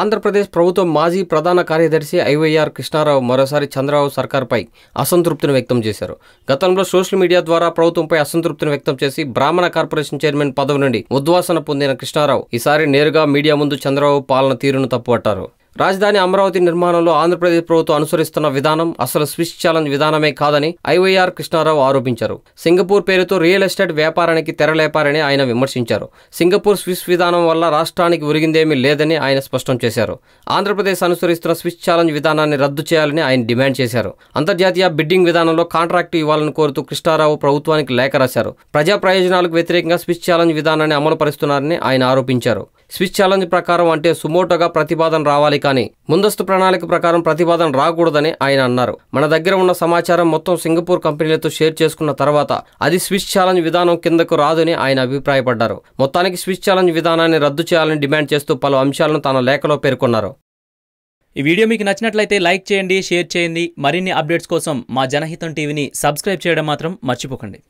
ఆంధ్రప్రదేశ్ ప్రభుత్వం మాజీ ప్రధాన కార్యదర్శి ఐవైఆర్ కృష్ణారావు మరోసారి చంద్రబాబు సర్కార్పై అసంతృప్తిని వ్యక్తం చేశారు గతంలో సోషల్ మీడియా ద్వారా ప్రభుత్వంపై అసంతృప్తిని వ్యక్తం చేసి బ్రాహ్మణ కార్పొరేషన్ చైర్మన్ పదవి నుండి ఉద్వాసన పొందిన కృష్ణారావు ఈసారి నేరుగా మీడియా ముందు చంద్రబాబు పాలన తీరును తప్పుపట్టారు రాజధాని అమరావతి నిర్మాణంలో ఆంధ్రప్రదేశ్ ప్రభుత్వం అనుసరిస్తున్న విధానం అసలు స్విచ్ ఛాలెంజ్ విధానమే కాదని ఐవైఆర్ కృష్ణారావు ఆరోపించారు సింగపూర్ పేరుతో రియల్ ఎస్టేట్ వ్యాపారానికి తెరలేపారని ఆయన విమర్శించారు సింగపూర్ స్విస్ విధానం వల్ల రాష్ట్రానికి ఒరిగిందేమీ లేదని ఆయన స్పష్టం చేశారు ఆంధ్రప్రదేశ్ అనుసరిస్తున్న స్విచ్ ఛాలెంజ్ విధానాన్ని రద్దు చేయాలని ఆయన డిమాండ్ చేశారు అంతర్జాతీయ బిడ్డింగ్ విధానంలో కాంట్రాక్టు ఇవ్వాలని కోరుతూ కృష్ణారావు ప్రభుత్వానికి లేఖ రాశారు ప్రజా ప్రయోజనాలకు వ్యతిరేకంగా స్విచ్ ఛాలెంజ్ విధానాన్ని అమలు పరుస్తున్నారని ఆయన ఆరోపించారు స్విచ్ ఛాలెంజ్ ప్రకారం అంటే సుమోటోగా ప్రతిపాదన రావాలి కానీ ముందస్తు ప్రణాళిక ప్రకారం ప్రతిపాదన రాకూడదని ఆయన అన్నారు మన దగ్గర ఉన్న సమాచారం మొత్తం సింగపూర్ కంపెనీలతో షేర్ చేసుకున్న తర్వాత అది స్విచ్ ఛాలెంజ్ విధానం కిందకు రాదని ఆయన అభిప్రాయపడ్డారు మొత్తానికి స్విచ్ ఛాలెంజ్ విధానాన్ని రద్దు చేయాలని డిమాండ్ చేస్తూ పలు అంశాలను తన లేఖలో పేర్కొన్నారు ఈ వీడియో మీకు నచ్చినట్లయితే లైక్ చేయండి షేర్ చేయండి మరిన్ని అప్డేట్స్ కోసం మా జనహితం టీవీని సబ్స్క్రైబ్ చేయడం మాత్రం మర్చిపోకండి